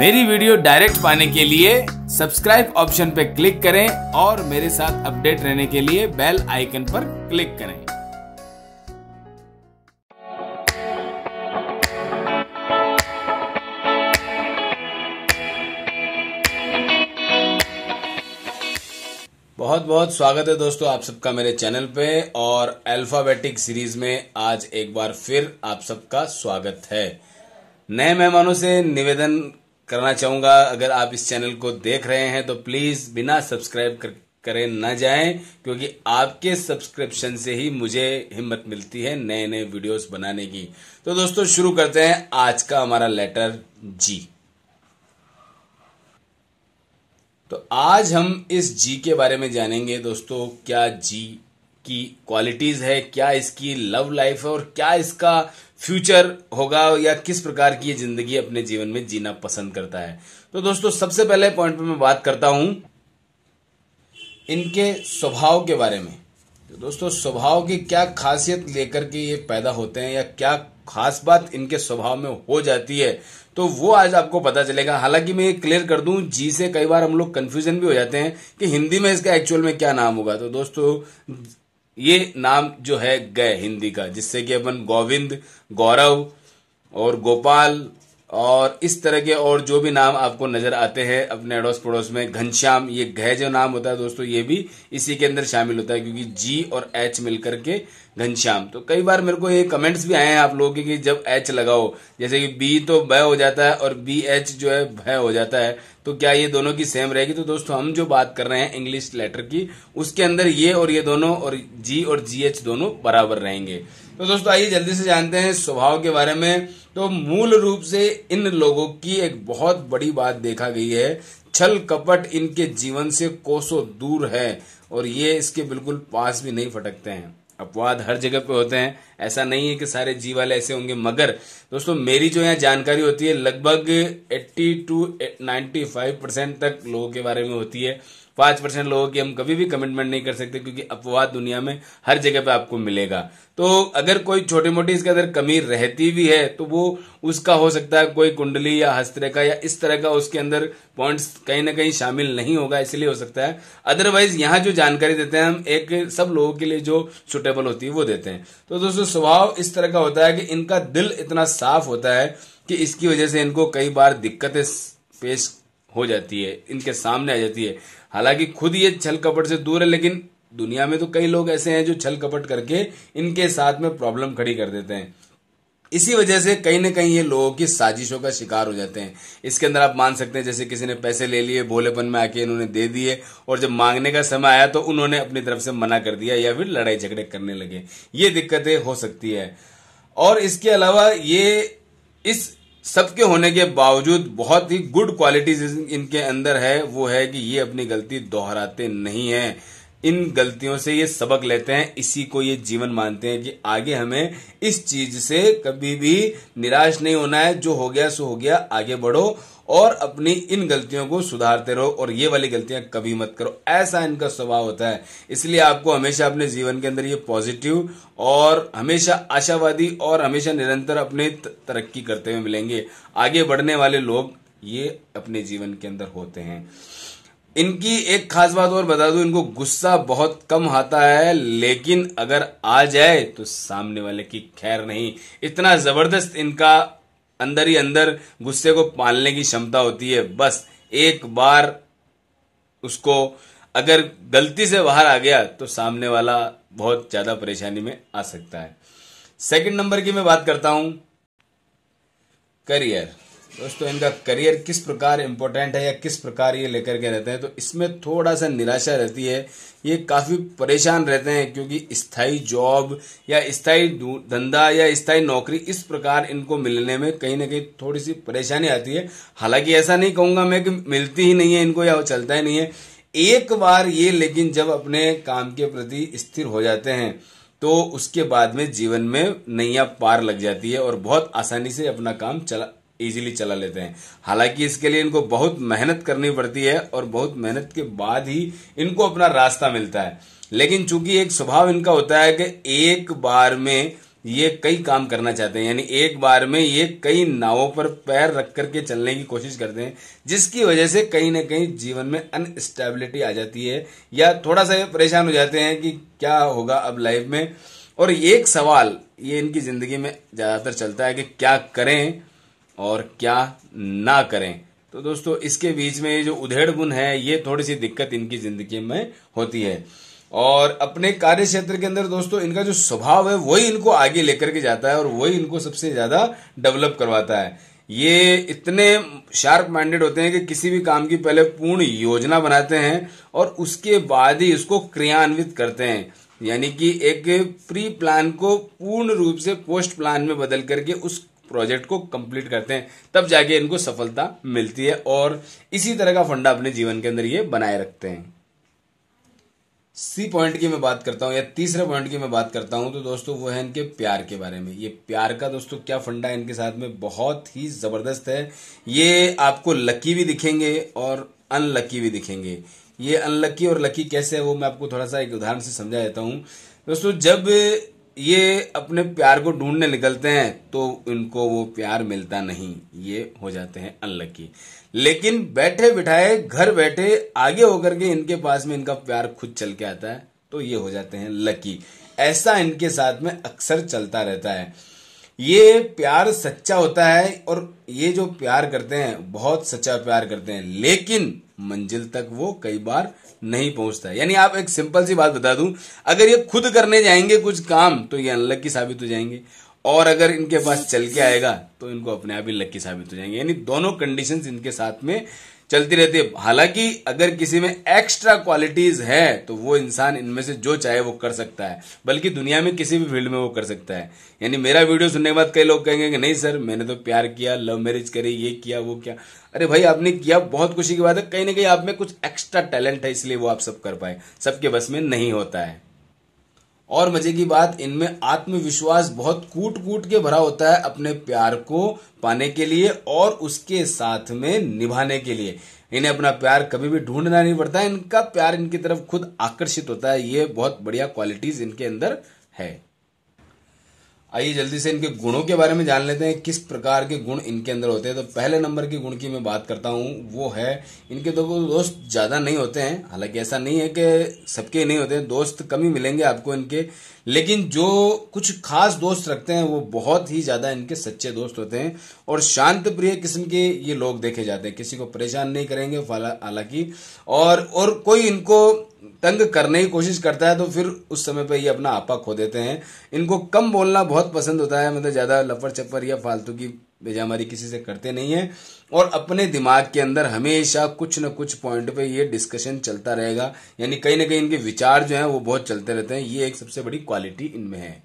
मेरी video direct पाने के लिए सब्सक्राइब ऑप्शन पर क्लिक करें और मेरे साथ अपडेट रहने के लिए बेल आइकन पर क्लिक करें बहुत बहुत स्वागत है दोस्तों आप सबका मेरे चैनल पे और अल्फाबेटिक सीरीज में आज एक बार फिर आप सबका स्वागत है नए मेहमानों से निवेदन करना चाहूंगा अगर आप इस चैनल को देख रहे हैं तो प्लीज़ बिना सब्सक्राइब कर करें ना जाएं क्योंकि आपके सब्सक्रिप्शन से ही मुझे हिम्मत मिलती है नए नए वीडियोस बनाने की तो दोस्तों शुरू करते हैं आज का हमारा लेटर जी तो आज हम इस जी के बारे में जानेंगे दोस्तों क्या जी की क्वालिटीज है क्या इसकी लव लाइफ है और क्या इसका फ्यूचर होगा या किस प्रकार की ये जिंदगी अपने जीवन में जीना पसंद करता है तो दोस्तों सबसे पहले पॉइंट पे मैं बात करता हूं इनके स्वभाव के बारे में तो दोस्तों स्वभाव की क्या खासियत लेकर के ये पैदा होते हैं या क्या खास बात इनके स्वभाव में हो जाती है तो वो आज आपको पता चलेगा हालांकि मैं ये क्लियर कर दूं जी से कई बार हम लोग कंफ्यूजन भी हो जाते हैं कि हिंदी में इसका एक्चुअल में क्या नाम होगा तो दोस्तों ये नाम जो है गए हिंदी का जिससे कि अपन गोविंद गौरव और गोपाल और इस तरह के और जो भी नाम आपको नजर आते हैं अपने अड़ोस पड़ोस में घनश्याम ये गह जो नाम होता है दोस्तों ये भी इसी के अंदर शामिल होता है क्योंकि जी और एच मिलकर के घनश्याम तो कई बार मेरे को ये कमेंट्स भी आए हैं आप लोगों के कि जब एच लगाओ जैसे कि बी तो भय हो जाता है और बी एच जो है भय हो जाता है तो क्या ये दोनों की सेम रहेगी तो दोस्तों हम जो बात कर रहे हैं इंग्लिश लेटर की उसके अंदर ये और ये दोनों और जी और जी एच दोनों बराबर रहेंगे तो दोस्तों आइए जल्दी से जानते हैं स्वभाव के बारे में तो मूल रूप से इन लोगों की एक बहुत बड़ी बात देखा गई है छल कपट इनके जीवन से कोसों दूर है और ये इसके बिल्कुल पास भी नहीं फटकते हैं अपवाद हर जगह पे होते हैं ऐसा नहीं है कि सारे जी वाले ऐसे होंगे मगर दोस्तों मेरी जो यहाँ जानकारी होती है लगभग 80 टू 95 परसेंट तक लोगों के बारे में होती है पांच परसेंट लोगों की हम कभी भी कमिटमेंट नहीं कर सकते क्योंकि अपवाद दुनिया में हर जगह पे आपको मिलेगा तो अगर कोई छोटी मोटी इसके अंदर कमी रहती भी है तो वो उसका हो सकता है कोई कुंडली या हस्तरेखा या इस तरह का उसके अंदर पॉइंट्स कहीं ना कहीं शामिल नहीं होगा इसलिए हो सकता है अदरवाइज यहाँ जो जानकारी देते हैं हम एक सब लोगों के लिए जो सुटेबल होती है वो देते हैं तो दोस्तों स्वभाव इस तरह का होता है कि इनका दिल इतना साफ होता है कि इसकी वजह से इनको कई बार दिक्कतें पेश हो जाती है इनके सामने आ जाती है हालांकि खुद ये छल कपट से दूर है लेकिन दुनिया में तो कई लोग ऐसे हैं जो छल कपट करके इनके साथ में प्रॉब्लम खड़ी कर देते हैं इसी वजह से कहीं ना कहीं ये लोगों की साजिशों का शिकार हो जाते हैं इसके अंदर आप मान सकते हैं जैसे किसी ने पैसे ले लिए भोलेपन में आके इन्होंने दे दिए और जब मांगने का समय आया तो उन्होंने अपनी तरफ से मना कर दिया या फिर लड़ाई झगड़े करने लगे ये दिक्कतें हो सकती है और इसके अलावा ये इस सबके होने के बावजूद बहुत ही गुड क्वालिटीज इनके अंदर है वो है कि ये अपनी गलती दोहराते नहीं है इन गलतियों से ये सबक लेते हैं इसी को ये जीवन मानते हैं कि आगे हमें इस चीज से कभी भी निराश नहीं होना है जो हो गया सो हो गया आगे बढ़ो और अपनी इन गलतियों को सुधारते रहो और ये वाली गलतियां कभी मत करो ऐसा इनका स्वभाव होता है इसलिए आपको हमेशा अपने जीवन के अंदर ये पॉजिटिव और हमेशा आशावादी और हमेशा निरंतर अपने तरक्की करते हुए मिलेंगे आगे बढ़ने वाले लोग ये अपने जीवन के अंदर होते हैं इनकी एक खास बात और बता दूं इनको गुस्सा बहुत कम आता है लेकिन अगर आ जाए तो सामने वाले की खैर नहीं इतना जबरदस्त इनका अंदर ही अंदर गुस्से को पालने की क्षमता होती है बस एक बार उसको अगर गलती से बाहर आ गया तो सामने वाला बहुत ज्यादा परेशानी में आ सकता है सेकंड नंबर की मैं बात करता हूं करियर दोस्तों इनका करियर किस प्रकार इम्पोर्टेंट है या किस प्रकार ये लेकर के रहते हैं तो इसमें थोड़ा सा निराशा रहती है ये काफ़ी परेशान रहते हैं क्योंकि स्थायी जॉब या स्थायी धंधा या स्थायी नौकरी इस प्रकार इनको मिलने में कहीं ना कहीं थोड़ी सी परेशानी आती है हालांकि ऐसा नहीं कहूँगा मैं कि मिलती ही नहीं है इनको या वो चलता ही नहीं है एक बार ये लेकिन जब अपने काम के प्रति स्थिर हो जाते हैं तो उसके बाद में जीवन में नैया पार लग जाती है और बहुत आसानी से अपना काम चला इजीली चला लेते हैं हालांकि इसके लिए इनको बहुत मेहनत करनी पड़ती है और बहुत मेहनत के बाद ही इनको अपना रास्ता मिलता है लेकिन चूंकि एक स्वभाव इनका होता है कि एक बार में ये कई काम करना चाहते हैं यानी एक बार में ये कई नावों पर पैर रख करके चलने की कोशिश करते हैं जिसकी वजह से कहीं ना कहीं जीवन में अनस्टेबिलिटी आ जाती है या थोड़ा सा ये परेशान हो जाते हैं कि क्या होगा अब लाइफ में और एक सवाल ये इनकी ज़िंदगी में ज़्यादातर चलता है कि क्या करें और क्या ना करें तो दोस्तों इसके बीच में ये जो उधेड़ बुन है ये थोड़ी सी दिक्कत इनकी ज़िंदगी में होती है और अपने कार्य क्षेत्र के अंदर दोस्तों इनका जो स्वभाव है वही इनको आगे लेकर के जाता है और वही इनको सबसे ज़्यादा डेवलप करवाता है ये इतने शार्प माइंडेड होते हैं कि किसी भी काम की पहले पूर्ण योजना बनाते हैं और उसके बाद ही उसको क्रियान्वित करते हैं यानी कि एक प्री प्लान को पूर्ण रूप से पोस्ट प्लान में बदल करके उस प्रोजेक्ट को कंप्लीट करते हैं तब जाके इनको सफलता मिलती है और इसी तरह का फंडा अपने जीवन के अंदर ये बनाए रखते हैं सी पॉइंट की मैं बात करता हूं या तीसरे पॉइंट की मैं बात करता हूं तो दोस्तों वो है इनके प्यार के बारे में ये प्यार का दोस्तों क्या फंडा है इनके साथ में बहुत ही ज़बरदस्त है ये आपको लकी भी दिखेंगे और अनलकी भी दिखेंगे ये अनलकी और लकी कैसे है वो मैं आपको थोड़ा सा एक उदाहरण से समझा देता हूं दोस्तों जब ये अपने प्यार को ढूंढने निकलते हैं तो इनको वो प्यार मिलता नहीं ये हो जाते हैं अनलकी लेकिन बैठे बिठाए घर बैठे आगे होकर के इनके पास में इनका प्यार खुद चल के आता है तो ये हो जाते हैं लकी ऐसा इनके साथ में अक्सर चलता रहता है ये प्यार सच्चा होता है और ये जो प्यार करते हैं बहुत सच्चा प्यार करते हैं लेकिन मंजिल तक वो कई बार नहीं पहुंचता यानी आप एक सिंपल सी बात बता दूं अगर ये खुद करने जाएंगे कुछ काम तो ये अनलक्की साबित हो जाएंगे और अगर इनके पास चल के आएगा तो इनको अपने आप ही लक्की साबित हो जाएंगे यानी दोनों कंडीशंस इनके साथ में चलती रहती है हालांकि अगर किसी में एक्स्ट्रा क्वालिटीज है तो वो इंसान इनमें से जो चाहे वो कर सकता है बल्कि दुनिया में किसी भी फील्ड में वो कर सकता है यानी मेरा वीडियो सुनने के बाद कई लोग कहेंगे कि नहीं सर मैंने तो प्यार किया लव मैरिज करी ये किया वो किया अरे भाई आपने किया बहुत खुशी की बात है कहीं ना कहीं आप में कुछ एक्स्ट्रा टैलेंट है इसलिए वो आप सब कर पाए सबके बस में नहीं होता है और मजे की बात इनमें आत्मविश्वास बहुत कूट कूट के भरा होता है अपने प्यार को पाने के लिए और उसके साथ में निभाने के लिए इन्हें अपना प्यार कभी भी ढूंढना नहीं पड़ता इनका प्यार इनकी तरफ खुद आकर्षित होता है ये बहुत बढ़िया क्वालिटीज इनके अंदर है आइए जल्दी से इनके गुणों के बारे में जान लेते हैं किस प्रकार के गुण इनके अंदर होते हैं तो पहले नंबर के गुण की मैं बात करता हूँ वो है इनके दो तो दोस्त ज़्यादा नहीं होते हैं हालांकि ऐसा नहीं है कि सबके नहीं होते दोस्त कम ही मिलेंगे आपको इनके लेकिन जो कुछ खास दोस्त रखते हैं वो बहुत ही ज़्यादा इनके सच्चे दोस्त होते हैं और शांत प्रिय किस्म के ये लोग देखे जाते हैं किसी को परेशान नहीं करेंगे हालांकि और, और कोई इनको तंग करने की कोशिश करता है तो फिर उस समय पर ये अपना आपा खो देते हैं इनको कम बोलना बहुत पसंद होता है मतलब ज़्यादा लफड़ छप्पर या फालतू की बेजामारी किसी से करते नहीं है और अपने दिमाग के अंदर हमेशा कुछ न कुछ पॉइंट पे ये डिस्कशन चलता रहेगा यानी कहीं ना कहीं इनके विचार जो है वो बहुत चलते रहते हैं ये एक सबसे बड़ी क्वालिटी इनमें है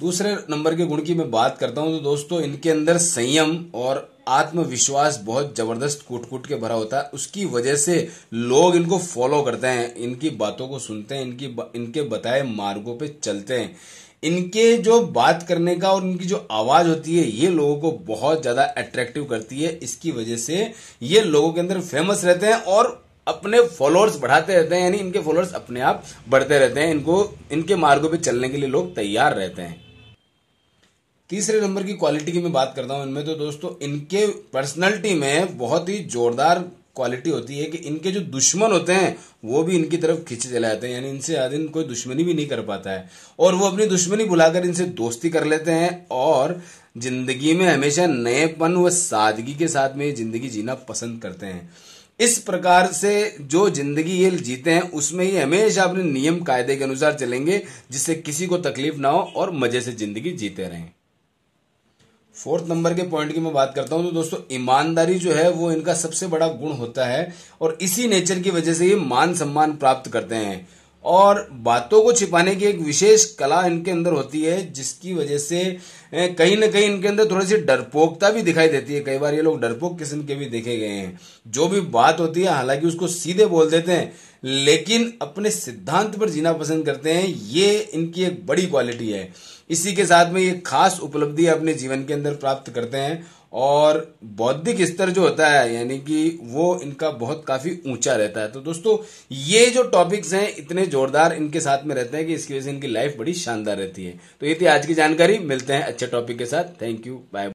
दूसरे नंबर के गुण की मैं बात करता हूं तो दोस्तों इनके अंदर संयम और आत्मविश्वास बहुत जबरदस्त कूट कूट के भरा होता है उसकी वजह से लोग इनको फॉलो करते हैं इनकी बातों को सुनते हैं इनकी इनके बताए मार्गों पे चलते हैं इनके जो बात करने का और इनकी जो आवाज होती है ये लोगों को बहुत ज्यादा अट्रैक्टिव करती है इसकी वजह से ये लोगों के अंदर फेमस रहते हैं और अपने फॉलोअर्स बढ़ाते रहते हैं यानी इनके फॉलोअर्स अपने आप बढ़ते रहते हैं इनको इनके मार्गों पे चलने के लिए लोग तैयार रहते हैं तीसरे नंबर की क्वालिटी की मैं बात करता हूँ इनमें तो दोस्तों इनके पर्सनैलिटी में बहुत ही जोरदार क्वालिटी होती है कि इनके जो दुश्मन होते हैं वो भी इनकी तरफ खींचे चले जाते हैं यानी इनसे आदमी कोई दुश्मनी भी नहीं कर पाता है और वो अपनी दुश्मनी बुलाकर इनसे दोस्ती कर लेते हैं और जिंदगी में हमेशा नएपन व सादगी के साथ में जिंदगी जीना पसंद करते हैं इस प्रकार से जो जिंदगी ये जीते हैं उसमें ये हमेशा अपने नियम कायदे के अनुसार चलेंगे जिससे किसी को तकलीफ ना हो और मजे से जिंदगी जीते रहें फोर्थ नंबर के पॉइंट की मैं बात करता हूं तो दोस्तों ईमानदारी जो है वो इनका सबसे बड़ा गुण होता है और इसी नेचर की वजह से ये मान सम्मान प्राप्त करते हैं और बातों को छिपाने की एक विशेष कला इनके अंदर होती है जिसकी वजह से कहीं ना कहीं इनके अंदर थोड़ी सी डरपोकता भी दिखाई देती है कई बार ये लोग डरपोक किस्म के भी देखे गए हैं जो भी बात होती है हालांकि उसको सीधे बोल देते हैं लेकिन अपने सिद्धांत पर जीना पसंद करते हैं ये इनकी एक बड़ी क्वालिटी है इसी के साथ में ये खास उपलब्धि अपने जीवन के अंदर प्राप्त करते हैं और बौद्धिक स्तर जो होता है यानी कि वो इनका बहुत काफ़ी ऊंचा रहता है तो दोस्तों ये जो टॉपिक्स हैं इतने ज़ोरदार इनके साथ में रहते हैं कि इसकी वजह से इनकी लाइफ बड़ी शानदार रहती है तो ये थी आज की जानकारी मिलते हैं अच्छे टॉपिक के साथ थैंक यू बाय